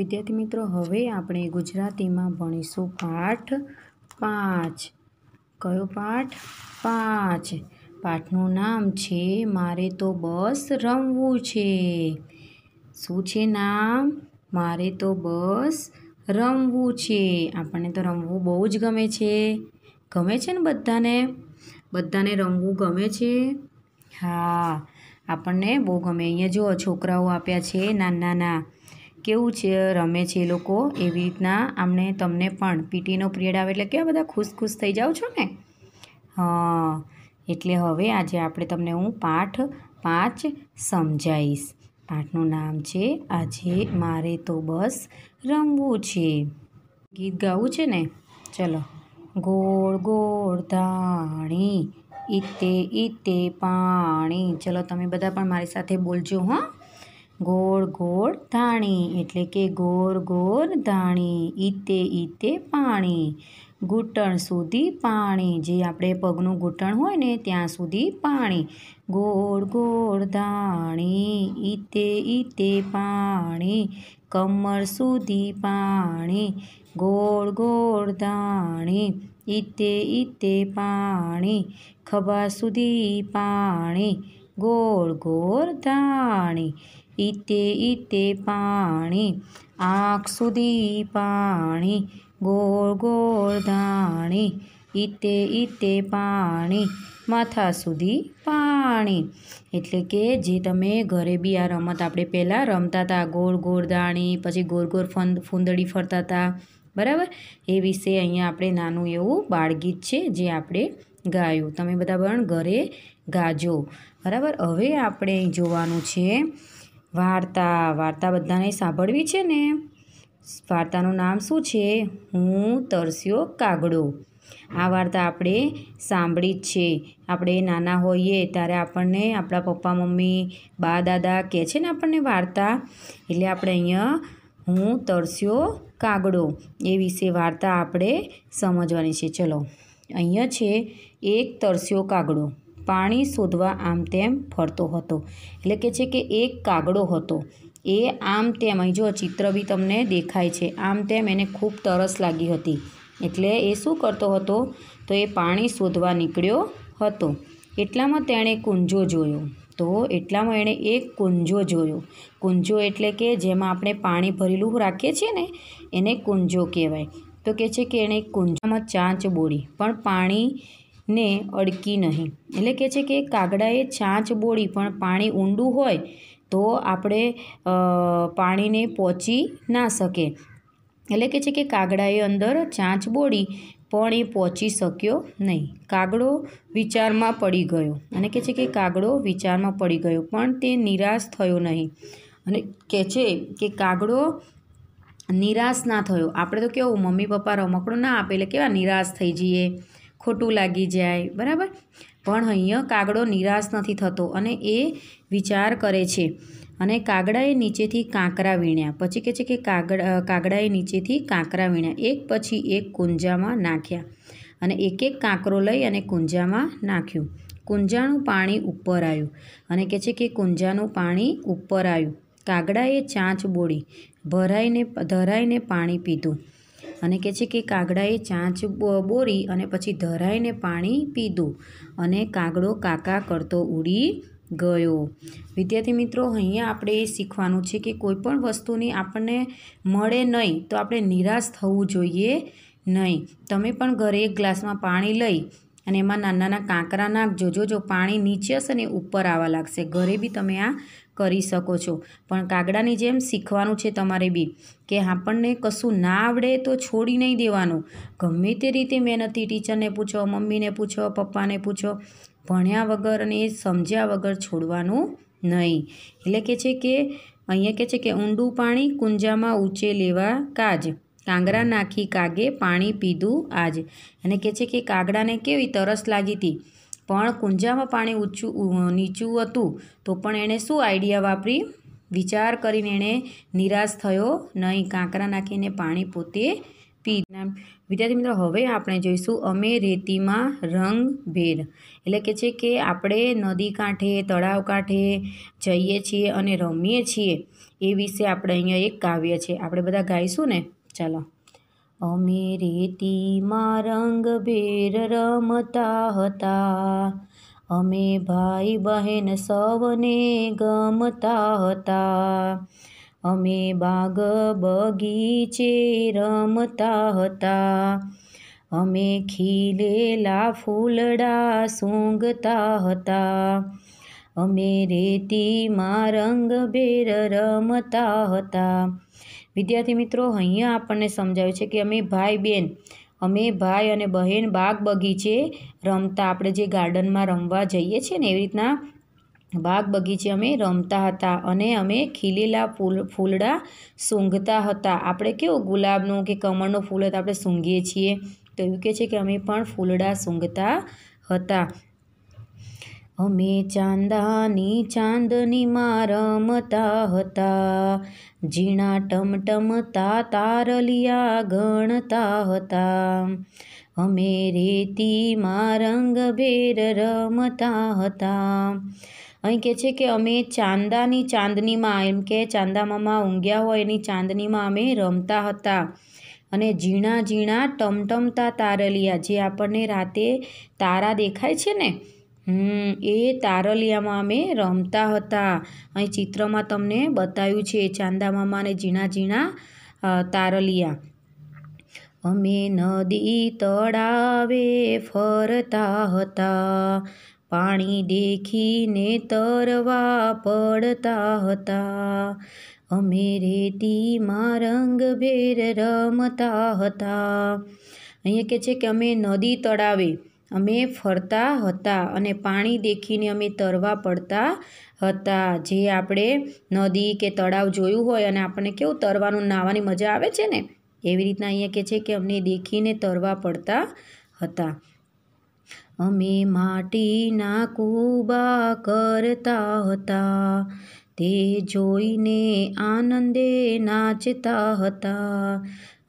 વિદ્યાર્થી મિત્રો હવે આપણે ગુજરાતીમાં ભણીશું પાઠ પાંચ કયો પાઠ પાંચ પાઠનું નામ છે મારે તો બસ રમવું છે શું છે નામ મારે તો બસ રમવું છે આપણને તો રમવું બહુ જ ગમે છે ગમે છે ને બધાને બધાને રમવું ગમે છે હા આપણને બહુ ગમે અહીંયા જુઓ છોકરાઓ આપ્યા છે નાના નાના કેવું છે રમે છે એ લોકો એવી રીતના આમને તમને પણ પીટીનો પિરિયડ આવે એટલે કેવા બધા ખુશ ખુશ થઈ જાઓ છો ને હા એટલે હવે આજે આપણે તમને હું પાઠ પાંચ સમજાવીશ પાઠનું નામ છે આજે મારે તો બસ રમવું છે ગીત ગાવું છે ને ચલો ગોળ ગોળ ધાણી ઈતે ઈતે પાણી ચલો તમે બધા પણ મારી સાથે બોલજો હા ગોળ ગોળ ધાણી એટલે કે ગોર ગોર ધાણી ઈતે ઈતે પાણી ઘૂંટણ સુધી પાણી જે આપણે પગનું ઘૂંટણ હોય ને ત્યાં સુધી પાણી ગોળ ગોળ ધાણી ઈતે ઈતે પાણી કમર સુધી પાણી ગોળ ગોળ ધાણી ઈતે ઈતે પાણી ખભા સુધી પાણી ગોળ ગોળ ધાણી ઈતે ઈતે પાણી આંખ સુધી પાણી ગોળ ગોળ ધાણી ઈતે ઈતે પાણી માથા સુધી પાણી એટલે કે જે તમે ઘરે બી આ રમત આપણે પહેલાં રમતા હતા ગોળ ગોળ દાણી પછી ગોળ ગોળ ફંદ ફૂંદડી ફરતા હતા બરાબર એ વિશે અહીંયા આપણે નાનું એવું બાળગીત છે જે આપણે ગાયું તમે બધા પણ ઘરે ગાજો બરાબર હવે આપણે અહીં જોવાનું છે વાર્તા વાર્તા બધાને સાંભળવી છે ને વાર્તાનું નામ શું છે હું તરસ્યો કાગડો આ વાર્તા આપણે સાંભળી જ છે આપણે નાના હોઈએ ત્યારે આપણને આપણા પપ્પા મમ્મી બા દાદા કહે છે ને આપણને વાર્તા એટલે આપણે અહીંયા હું તરસ્યો કાગડો એ વિશે વાર્તા આપણે સમજવાની છે ચલો અહીંયા છે એક તરસ્યો કાગડો પાણી શોધવા આમ તેમ ફરતો હતો એટલે કે છે કે એક કાગડો હતો એ આમ તેમ અહીં જો ચિત્ર બી તમને દેખાય છે આમ તેમ એને ખૂબ તરસ લાગી હતી એટલે એ શું કરતો હતો તો એ પાણી શોધવા નીકળ્યો હતો એટલામાં તેણે કુંજો જોયો તો એટલામાં એણે એક કુંજો જોયો કુંજો એટલે કે જેમાં આપણે પાણી ભરેલું રાખીએ છીએ ને એને કુંજો કહેવાય તો કહે છે કે એણે કુંજામાં ચાંચ બોળી પણ પાણી ને અડકી નહીં એટલે કહે છે કે કાગડાએ છાંચ બોળી પણ પાણી ઊંડું હોય તો આપણે પાણીને પહોંચી ના શકે એટલે કે છે કે કાગડાએ અંદર ચાંચ બોળી પણ એ પહોંચી શક્યો નહીં કાગડો વિચારમાં પડી ગયો અને કહે છે કે કાગડો વિચારમાં પડી ગયો પણ તે નિરાશ થયો નહીં અને કહે છે કે કાગડો નિરાશ ના થયો આપણે તો કેવું મમ્મી પપ્પા રમકડું ના આપે એટલે કેવા નિરાશ થઈ જઈએ ખોટું લાગી જાય બરાબર પણ અહીંયા કાગડો નિરાશ નથી થતો અને એ વિચાર કરે છે અને કાગડાએ નીચેથી કાંકરા વીણ્યા પછી કહે છે કે કાગડા કાગડાએ નીચેથી કાંકરા વીણ્યા એક પછી એક કુંજામાં નાખ્યા અને એક એક કાંકરો લઈ અને કુંજામાં નાખ્યું કુંજાનું પાણી ઉપર આવ્યું અને કહે છે કે કુંજાનું પાણી ઉપર આવ્યું કાગડાએ ચાંચ બોળી ભરાઈને ધરાઈને પાણી પીધું અને કહે છે કે કાગડાએ ચાંચ બોરી અને પછી ધરાઈને પાણી પીધું અને કાગડો કાકા કરતો ઉડી ગયો વિદ્યાર્થી મિત્રો અહીંયા આપણે એ શીખવાનું છે કે કોઈ પણ વસ્તુની આપણને મળે નહીં તો આપણે નિરાશ થવું જોઈએ નહીં તમે પણ ઘરે એક ગ્લાસમાં પાણી લઈ અને એમાં નાના નાના કાંકરા નાખજો જો પાણી નીચે હશે ને ઉપર આવવા લાગશે ઘરે બી તમે આ કરી શકો છો પણ કાગડાની જેમ શીખવાનું છે તમારે બી કે આપણને કશું ના આવડે તો છોડી નહીં દેવાનું ગમે તે રીતે મહેનતથી ટીચરને પૂછો મમ્મીને પૂછો પપ્પાને પૂછો ભણ્યા વગર અને એ સમજ્યા વગર છોડવાનું નહીં એટલે કે છે કે અહીંયા કહે છે કે ઊંડું પાણી કુંજામાં ઊંચે લેવા કાજ કાંગરા નાખી કાગે પાણી પીધું આજ અને કહે છે કે કાગડાને કેવી તરસ લાગી હતી પણ કુંજામાં પાણી ઊંચું નીચું હતું તો પણ એણે શું આઈડિયા વાપરી વિચાર કરીને એણે નિરાશ થયો નહીં કાંકરા નાખીને પાણી પોતે પી વિદ્યાર્થી મિત્રો હવે આપણે જોઈશું અમે રેતીમાં રંગભેર એટલે કે છે કે આપણે નદી કાંઠે તળાવ કાંઠે જઈએ છીએ અને રમીએ છીએ એ વિશે આપણે અહીંયા એક કાવ્ય છે આપણે બધા ગાઈશું ને ચાલો અમે રેતીમાં રંગભેર રમતા હતા અમે ભાઈ બહેન સૌને ગમતા હતા અમે બાગ બગીચે રમતા હતા અમે ખીલેલા ફૂલડા સૂંઘતા હતા અમે રેતીમાં રંગભેર રમતા હતા વિદ્યાર્થી મિત્રો અહીંયા આપણને સમજાવ્યું છે કે અમે ભાઈ બહેન અમે ભાઈ અને બહેન બાગ બગીચે રમતા આપણે જે ગાર્ડનમાં રમવા જઈએ છીએ ને એવી રીતના બાગ બગીચે અમે રમતા હતા અને અમે ખીલેલા ફૂલ ફૂલડા સૂંઘતા હતા આપણે કેવું ગુલાબનું કે કમળનું ફૂલ હતું આપણે સૂંઘીએ છીએ તો એવું કહે છે કે અમે પણ ફૂલડા સૂંઘતા હતા અમે ચાંદાની ચાંદનીમાં રમતા હતા ઝીણા ટમટમતા તારલિયા ગણતા હતા અમે રેતીમાં રંગભેર રમતા હતા અહીં કહે છે કે અમે ચાંદાની ચાંદનીમાં એમ કે ચાંદામામાં ઊંઘ્યા હોય એની ચાંદનીમાં અમે રમતા હતા અને ઝીણા ઝીણા ટમટમતા તારલિયા જે આપણને રાતે તારા દેખાય છે ને હમ એ તારલિયામાં અમે રમતા હતા અહીં ચિત્રમાં તમને બતાવ્યું છે ચાંદા મામા અને ઝીણા ઝીણા તારલિયા અમે નદી તળાવે ફરતા હતા પાણી દેખીને તરવા પડતા હતા અમે રેતીમાં રંગભેર રમતા હતા અહીંયા કહે છે કે અમે નદી તળાવે અમે ફરતા હતા અને પાણી દેખીને અમે તરવા પડતા હતા જે આપણે નદી કે તળાવ જોયું હોય અને આપણને કેવું તરવાનું નાહવાની મજા આવે છે ને એવી રીતના અહીંયા કહે છે કે અમને દેખીને તરવા પડતા હતા અમે માટીના કૂબા કરતા હતા તે જોઈને આનંદે નાચતા હતા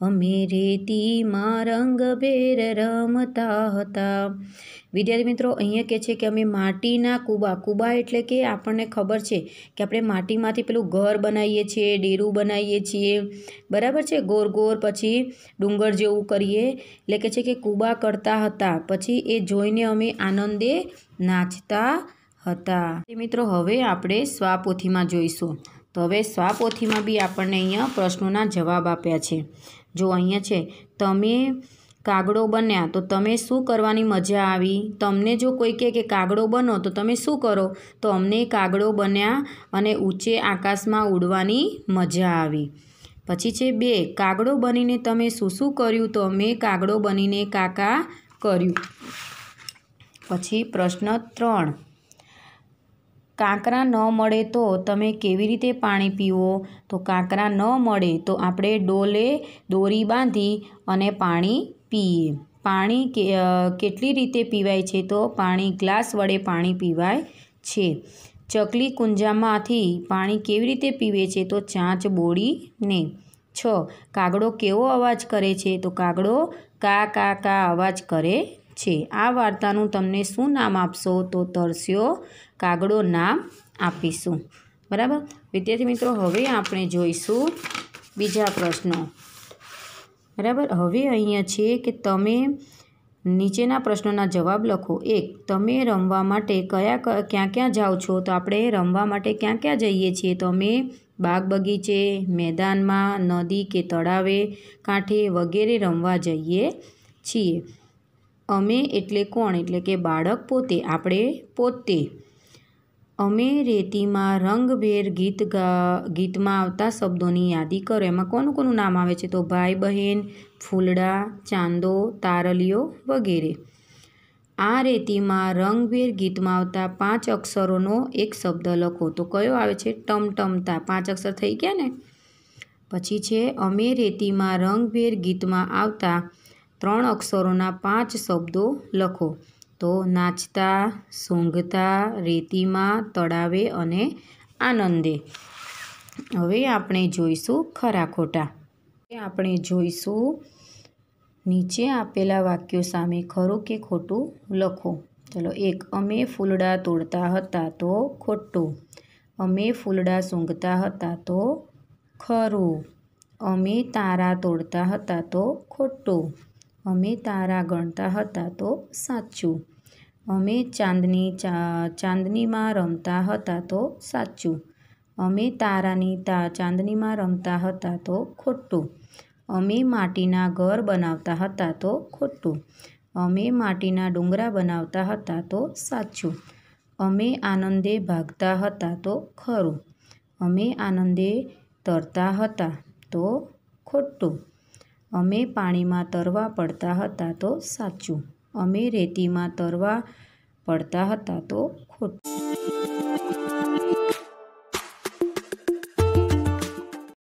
અમે રેતીમાં રંગભેર રમતા હતા વિદ્યાર્થી મિત્રો અહીંયા કહે છે કે અમે માટીના કૂબા કૂબા એટલે કે આપણને ખબર છે કે આપણે માટીમાંથી પેલું ઘર બનાવીએ છીએ ડેરું બનાવીએ છીએ બરાબર છે ગોર ગોર પછી ડુંગર જેવું કરીએ એટલે કે છે કે કૂબા કરતા હતા પછી એ જોઈને અમે આનંદે નાચતા હતા મિત્રો હવે આપણે સ્વાપોથીમાં જોઈશું તો હવે સ્વાપોથીમાં બી આપણને અહીંયા પ્રશ્નોના જવાબ આપ્યા છે જો અહીંયા છે તમે કાગડો બન્યા તો તમે શું કરવાની મજા આવી તમને જો કોઈ કહે કે કાગડો બનો તો તમે શું કરો તો અમને કાગડો બન્યા અને ઊંચે આકાશમાં ઉડવાની મજા આવી પછી છે બે કાગડો બનીને તમે શું શું કર્યું તો અમે કાગડો બનીને કાકા કર્યું પછી પ્રશ્ન ત્રણ કાંકરા ન મળે તો તમે કેવી રીતે પાણી પીવો તો કાંકરા ન મળે તો આપણે ડોલે દોરી બાંધી અને પાણી પીએ પાણી કેટલી રીતે પીવાય છે તો પાણી ગ્લાસ વડે પાણી પીવાય છે ચકલી કુંજામાંથી પાણી કેવી રીતે પીવે છે તો ચાંચ બોળીને છ કાગડો કેવો અવાજ કરે છે તો કાગડો કા કા કા અવાજ કરે છે આ વાર્તાનું તમને શું નામ આપશો તો તરસ્યો કાગડો નામ આપીશું બરાબર વિદ્યાર્થી મિત્રો હવે આપણે જોઈશું બીજા પ્રશ્નો બરાબર હવે અહીંયા છે કે તમે નીચેના પ્રશ્નોના જવાબ લખો એક તમે રમવા માટે કયા ક્યાં ક્યાં જાઓ છો તો આપણે રમવા માટે ક્યાં ક્યાં જઈએ છીએ તો અમે બાગ બગીચે મેદાનમાં નદી કે તળાવે કાંઠે વગેરે રમવા જઈએ છીએ અમે એટલે કોણ એટલે કે બાળક પોતે આપણે પોતે અમે રેતીમાં રંગભેર ગીત ગા ગીતમાં આવતા શબ્દોની યાદી કરો એમાં કોનું કોનું નામ આવે છે તો ભાઈ બહેન ફૂલડા ચાંદો તારલીઓ વગેરે આ રેતીમાં રંગભેર ગીતમાં આવતા પાંચ અક્ષરોનો એક શબ્દ લખો તો કયો આવે છે ટમટમતા પાંચ અક્ષર થઈ ગયા ને પછી છે અમે રેતીમાં રંગભેર ગીતમાં આવતા ત્રણ અક્ષરોના પાંચ શબ્દો લખો તો નાચતા સૂંઘતા રેતીમાં તળાવે અને આનંદે હવે આપણે જોઈશું ખરા ખોટા આપણે જોઈશું નીચે આપેલા વાક્યો સામે ખરું કે ખોટું લખો ચલો એક અમે ફૂલડા તોડતા હતા તો ખોટું અમે ફૂલડા સૂંઘતા હતા તો ખરું અમે તારા તોડતા હતા તો ખોટું અમે તારા ગણતા હતા તો સાચું અમે ચાંદની ચાંદનીમાં રમતા હતા તો સાચું અમે તારાની ચાંદનીમાં રમતા હતા તો ખોટું અમે માટીના ઘર બનાવતા હતા તો ખોટું અમે માટીના ડુંગરા બનાવતા હતા તો સાચું અમે આનંદે ભાગતા હતા તો ખરું અમે આનંદે તરતા હતા તો ખોટું અમે પાણીમાં તરવા પડતા હતા તો સાચું અમે રેતીમાં તરવા પડતા હતા તો ખોટું